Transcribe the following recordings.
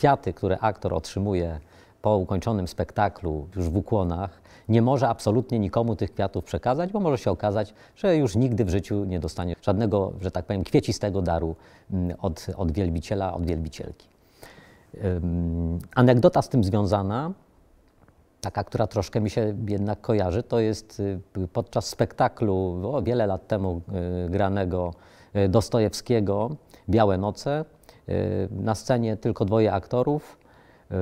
kwiaty, które aktor otrzymuje po ukończonym spektaklu, już w ukłonach, nie może absolutnie nikomu tych kwiatów przekazać, bo może się okazać, że już nigdy w życiu nie dostanie żadnego, że tak powiem, kwiecistego daru mm, od, od wielbiciela, od wielbicielki. Um, anegdota z tym związana, taka, która troszkę mi się jednak kojarzy, to jest y, podczas spektaklu o, wiele lat temu y, granego y, Dostojewskiego Białe Noce. Y, na scenie tylko dwoje aktorów. Y,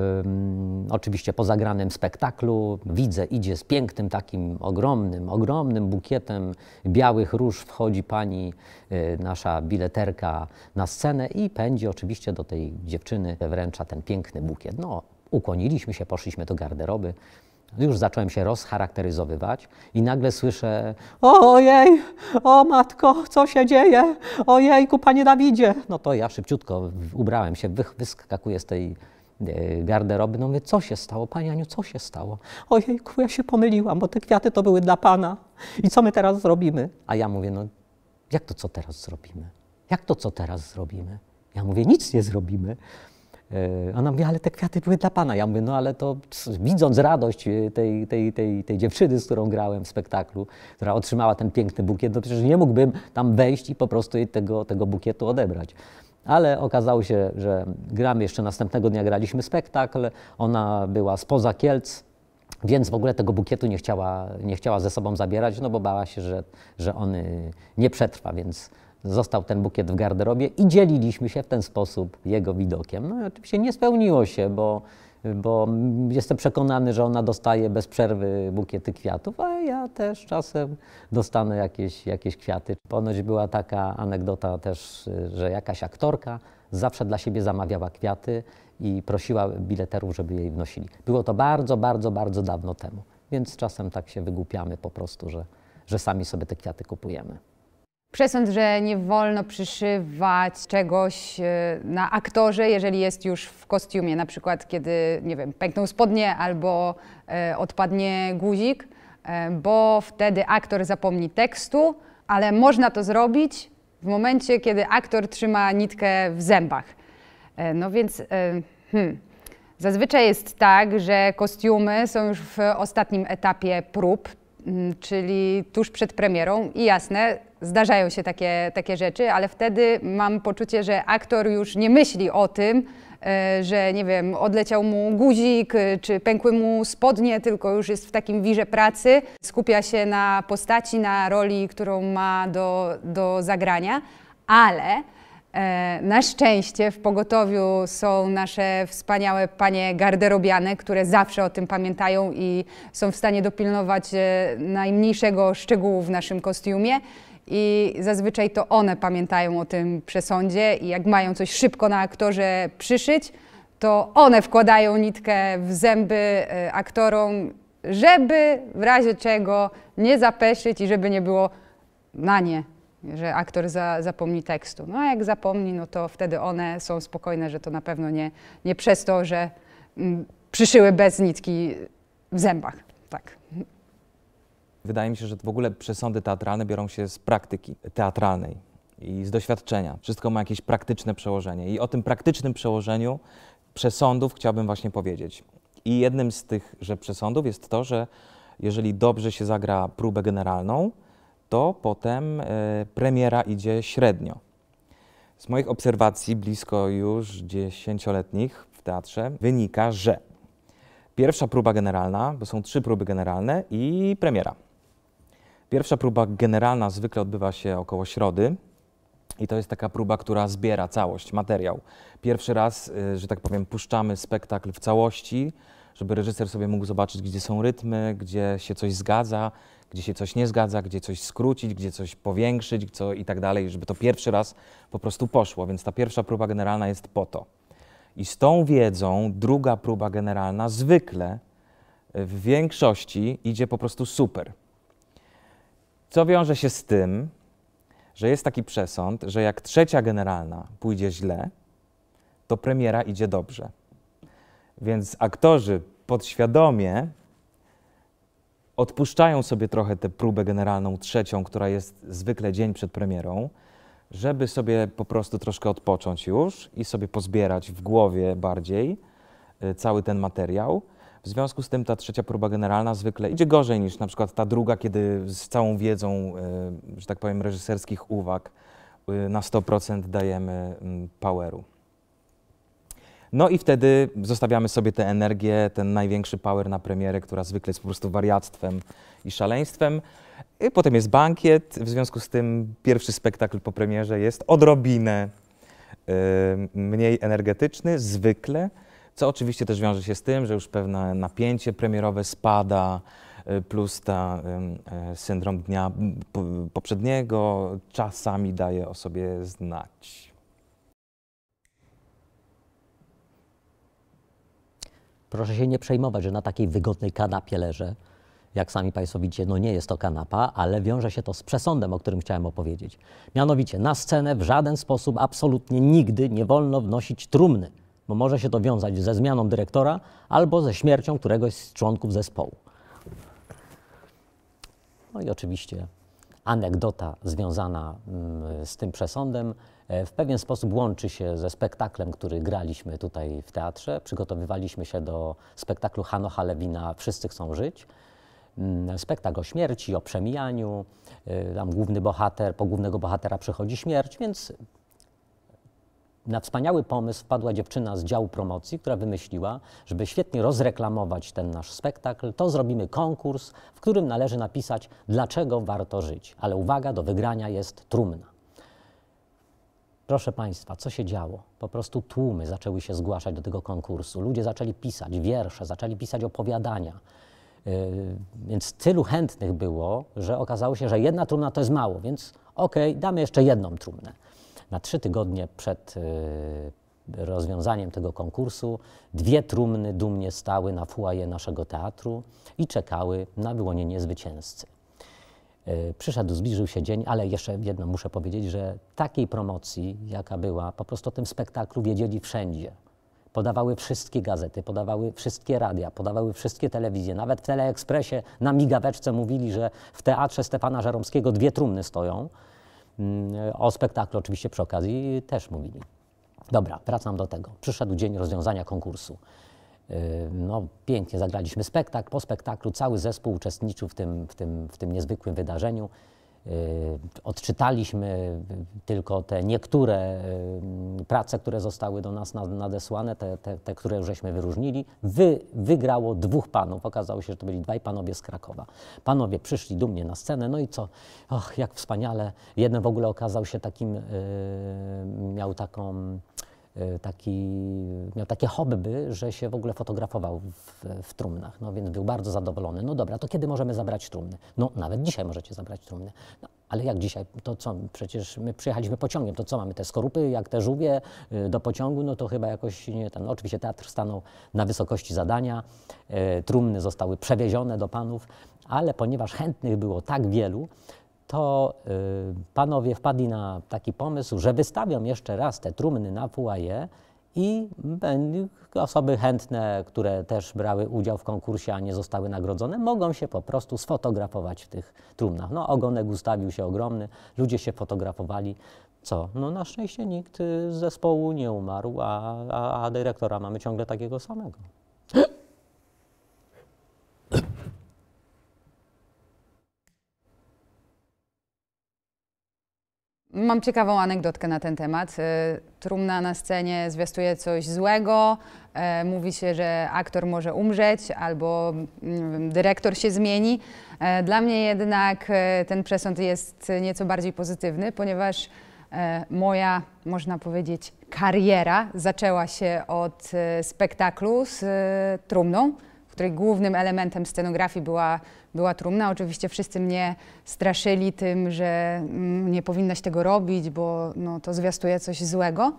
oczywiście po zagranym spektaklu widzę, idzie z pięknym takim ogromnym, ogromnym bukietem białych róż wchodzi pani, y, nasza bileterka na scenę i pędzi oczywiście do tej dziewczyny, wręcza ten piękny bukiet. No, ukłoniliśmy się, poszliśmy do garderoby. No już zacząłem się rozcharakteryzowywać i nagle słyszę: Ojej, o matko, co się dzieje? Ojejku, panie Dawidzie! No to ja szybciutko ubrałem się, wyskakuję z tej e, garderoby. No my, co się stało? Pani Aniu, co się stało? Ojejku, ja się pomyliłam, bo te kwiaty to były dla pana. I co my teraz zrobimy? A ja mówię, no jak to co teraz zrobimy? Jak to co teraz zrobimy? Ja mówię, nic nie zrobimy. E, ona mówi, ale te kwiaty były dla pana. Ja mówię, no ale to widząc radość e, tej, tej, tej, tej dziewczyny, z którą grałem w spektaklu, która otrzymała ten piękny bukiet, no przecież nie mógłbym tam wejść i po prostu jej tego, tego bukietu odebrać. Ale okazało się, że gramy jeszcze następnego dnia, graliśmy spektakl, ona była spoza Kielc, więc w ogóle tego bukietu nie chciała, nie chciała ze sobą zabierać, no bo bała się, że, że on y, nie przetrwa, więc został ten bukiet w garderobie i dzieliliśmy się w ten sposób jego widokiem. No i oczywiście nie spełniło się, bo, bo jestem przekonany, że ona dostaje bez przerwy bukiety kwiatów, a ja też czasem dostanę jakieś, jakieś kwiaty. Ponoć była taka anegdota też, że jakaś aktorka zawsze dla siebie zamawiała kwiaty i prosiła bileterów, żeby jej wnosili. Było to bardzo, bardzo, bardzo dawno temu, więc czasem tak się wygłupiamy po prostu, że, że sami sobie te kwiaty kupujemy. Przesąd, że nie wolno przyszywać czegoś e, na aktorze, jeżeli jest już w kostiumie, na przykład kiedy, nie wiem, pękną spodnie albo e, odpadnie guzik, e, bo wtedy aktor zapomni tekstu, ale można to zrobić w momencie, kiedy aktor trzyma nitkę w zębach. No więc hmm, zazwyczaj jest tak, że kostiumy są już w ostatnim etapie prób, czyli tuż przed premierą i jasne, zdarzają się takie, takie rzeczy, ale wtedy mam poczucie, że aktor już nie myśli o tym, e, że nie wiem, odleciał mu guzik, e, czy pękły mu spodnie, tylko już jest w takim wirze pracy, skupia się na postaci, na roli, którą ma do, do zagrania, ale e, na szczęście w pogotowiu są nasze wspaniałe panie garderobiane, które zawsze o tym pamiętają i są w stanie dopilnować najmniejszego szczegółu w naszym kostiumie i zazwyczaj to one pamiętają o tym przesądzie i jak mają coś szybko na aktorze przyszyć, to one wkładają nitkę w zęby e, aktorom, żeby w razie czego nie zapeszyć i żeby nie było na nie, że aktor za, zapomni tekstu. No a jak zapomni, no to wtedy one są spokojne, że to na pewno nie, nie przez to, że mm, przyszyły bez nitki w zębach. Tak. Wydaje mi się, że w ogóle przesądy teatralne biorą się z praktyki teatralnej i z doświadczenia. Wszystko ma jakieś praktyczne przełożenie. I o tym praktycznym przełożeniu przesądów chciałbym właśnie powiedzieć. I jednym z tychże przesądów jest to, że jeżeli dobrze się zagra próbę generalną, to potem e, premiera idzie średnio. Z moich obserwacji, blisko już dziesięcioletnich w teatrze, wynika, że pierwsza próba generalna, bo są trzy próby generalne i premiera. Pierwsza próba generalna zwykle odbywa się około środy. I to jest taka próba, która zbiera całość, materiał. Pierwszy raz, y, że tak powiem, puszczamy spektakl w całości, żeby reżyser sobie mógł zobaczyć, gdzie są rytmy, gdzie się coś zgadza, gdzie się coś nie zgadza, gdzie coś skrócić, gdzie coś powiększyć co i tak dalej, żeby to pierwszy raz po prostu poszło. Więc ta pierwsza próba generalna jest po to. I z tą wiedzą druga próba generalna zwykle w większości idzie po prostu super. Co wiąże się z tym, że jest taki przesąd, że jak trzecia generalna pójdzie źle, to premiera idzie dobrze. Więc aktorzy podświadomie odpuszczają sobie trochę tę próbę generalną trzecią, która jest zwykle dzień przed premierą, żeby sobie po prostu troszkę odpocząć już i sobie pozbierać w głowie bardziej y, cały ten materiał. W związku z tym ta trzecia próba generalna zwykle idzie gorzej niż na przykład ta druga, kiedy z całą wiedzą, e, że tak powiem, reżyserskich uwag e, na 100% dajemy poweru. No i wtedy zostawiamy sobie tę energię, ten największy power na premierę, która zwykle jest po prostu wariactwem i szaleństwem. I potem jest bankiet, w związku z tym pierwszy spektakl po premierze jest odrobinę e, mniej energetyczny, zwykle, co oczywiście też wiąże się z tym, że już pewne napięcie premierowe spada, y, plus ta e, syndrom dnia poprzedniego czasami daje o sobie znać. Proszę się nie przejmować, że na takiej wygodnej kanapie leżę. Jak sami Państwo widzicie, no nie jest to kanapa, ale wiąże się to z przesądem, o którym chciałem opowiedzieć. Mianowicie na scenę w żaden sposób absolutnie nigdy nie wolno wnosić trumny bo może się to wiązać ze zmianą dyrektora albo ze śmiercią któregoś z członków zespołu. No i oczywiście anegdota związana mm, z tym przesądem e, w pewien sposób łączy się ze spektaklem, który graliśmy tutaj w teatrze. Przygotowywaliśmy się do spektaklu Hanocha Lewina Wszyscy chcą żyć. Mm, spektakl o śmierci, o przemijaniu. E, tam główny bohater, po głównego bohatera przychodzi śmierć, więc na wspaniały pomysł wpadła dziewczyna z działu promocji, która wymyśliła, żeby świetnie rozreklamować ten nasz spektakl, to zrobimy konkurs, w którym należy napisać, dlaczego warto żyć. Ale uwaga, do wygrania jest trumna. Proszę Państwa, co się działo? Po prostu tłumy zaczęły się zgłaszać do tego konkursu. Ludzie zaczęli pisać wiersze, zaczęli pisać opowiadania. Yy, więc tylu chętnych było, że okazało się, że jedna trumna to jest mało, więc okej, okay, damy jeszcze jedną trumnę na trzy tygodnie przed y, rozwiązaniem tego konkursu dwie trumny dumnie stały na fuaje naszego teatru i czekały na wyłonienie zwycięzcy. Y, przyszedł, zbliżył się dzień, ale jeszcze jedno muszę powiedzieć, że takiej promocji, jaka była, po prostu o tym spektaklu wiedzieli wszędzie. Podawały wszystkie gazety, podawały wszystkie radia, podawały wszystkie telewizje. Nawet w Teleekspresie na migaweczce mówili, że w teatrze Stefana Żaromskiego dwie trumny stoją. Mm, o spektaklu oczywiście przy okazji też mówili. Dobra, wracam do tego. Przyszedł dzień rozwiązania konkursu. Yy, no, pięknie zagraliśmy spektakl. Po spektaklu cały zespół uczestniczył w tym, w tym, w tym niezwykłym wydarzeniu. Y, odczytaliśmy tylko te niektóre y, prace, które zostały do nas nadesłane, te, te, te które już żeśmy wyróżnili. Wy, wygrało dwóch panów. Okazało się, że to byli dwaj panowie z Krakowa. Panowie przyszli dumnie na scenę, no i co? Och, jak wspaniale. Jeden w ogóle okazał się takim, y, miał taką E, taki, miał takie hobby, że się w ogóle fotografował w, w, trumnach, no więc był bardzo zadowolony. No dobra, to kiedy możemy zabrać trumny? No nawet dzisiaj możecie zabrać trumny. No, ale jak dzisiaj? To co? Przecież my przyjechaliśmy pociągiem, to co mamy? Te skorupy, jak te żółwie y, do pociągu, no to chyba jakoś nie ten. No, oczywiście teatr stanął na wysokości zadania, e, trumny zostały przewiezione do panów, ale ponieważ chętnych było tak wielu, to y, panowie wpadli na taki pomysł, że wystawią jeszcze raz te trumny na foyer i osoby chętne, które też brały udział w konkursie, a nie zostały nagrodzone, mogą się po prostu sfotografować w tych trumnach. No, ogonek ustawił się ogromny, ludzie się fotografowali. Co? No na szczęście nikt z zespołu nie umarł, a, a, a dyrektora mamy ciągle takiego samego. Mam ciekawą anegdotkę na ten temat. E, trumna na scenie zwiastuje coś złego, e, mówi się, że aktor może umrzeć albo wiem, dyrektor się zmieni. E, dla mnie jednak ten przesąd jest nieco bardziej pozytywny, ponieważ moja, można powiedzieć, kariera zaczęła się od spektaklu z trumną której głównym elementem scenografii była, była trumna. Oczywiście wszyscy mnie straszyli tym, że mm, nie powinnaś tego robić, bo no, to zwiastuje coś złego.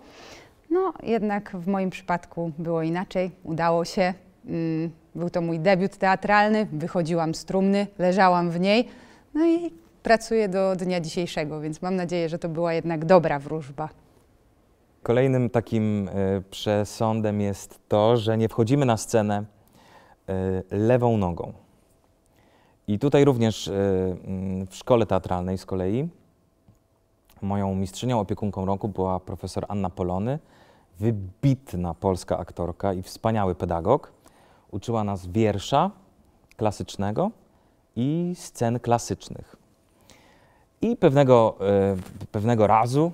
No, jednak w moim przypadku było inaczej, udało się. Mm, był to mój debiut teatralny, wychodziłam z trumny, leżałam w niej, no i pracuję do dnia dzisiejszego, więc mam nadzieję, że to była jednak dobra wróżba. Kolejnym takim e, przesądem jest to, że nie wchodzimy na scenę E, lewą nogą. I tutaj również e, mm, w szkole teatralnej z kolei moją mistrzynią opiekunką roku była profesor Anna Polony, wybitna polska aktorka i wspaniały pedagog. Uczyła nas wiersza klasycznego i scen klasycznych. I pewnego, e, pewnego razu,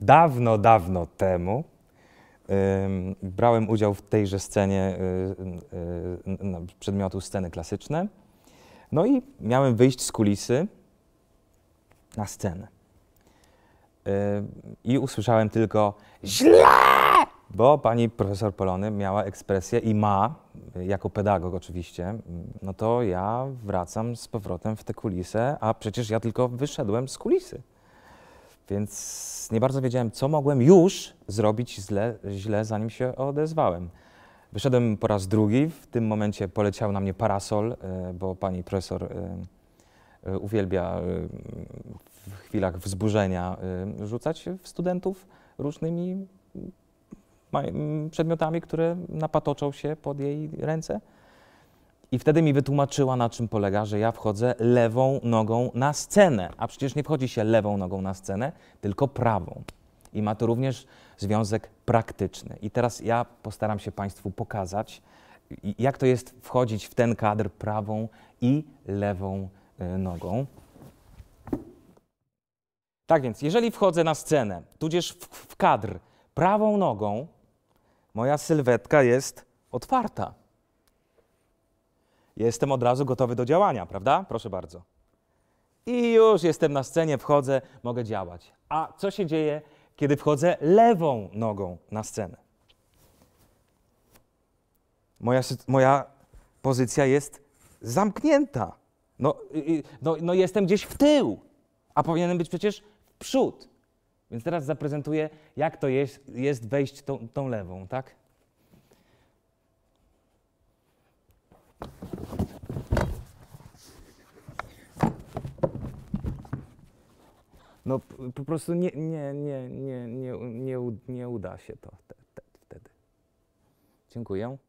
dawno, dawno temu, Brałem udział w tejże scenie y, y, y, no, przedmiotu sceny klasyczne. No i miałem wyjść z kulisy na scenę. I usłyszałem tylko źle, bo pani profesor Polony miała ekspresję i ma, jako pedagog oczywiście, no to ja wracam z powrotem w tę kulisę, a przecież ja tylko wyszedłem z kulisy. Więc nie bardzo wiedziałem, co mogłem już zrobić źle, źle zanim się odezwałem. Wyszedłem po raz drugi, w tym momencie poleciał na mnie parasol, e, bo pani profesor e, e, uwielbia w chwilach wzburzenia rzucać w studentów różnymi przedmiotami, które napatoczą się pod jej ręce. I wtedy mi wytłumaczyła, na czym polega, że ja wchodzę lewą nogą na scenę. A przecież nie wchodzi się lewą nogą na scenę, tylko prawą. I ma to również związek praktyczny. I teraz ja postaram się Państwu pokazać, jak to jest wchodzić w ten kadr prawą i lewą e, nogą. Tak więc, jeżeli wchodzę na scenę, tudzież w, w kadr prawą nogą, moja sylwetka jest otwarta jestem od razu gotowy do działania, prawda? Proszę bardzo. I już jestem na scenie, wchodzę, mogę działać. A co się dzieje, kiedy wchodzę lewą nogą na scenę? Moja, moja pozycja jest zamknięta. No, no, no jestem gdzieś w tył, a powinienem być przecież w przód. Więc teraz zaprezentuję, jak to jest, jest wejść tą, tą lewą, tak? no po prostu nie, nie, nie, nie, nie, nie, nie uda się to wtedy. Dziękuję.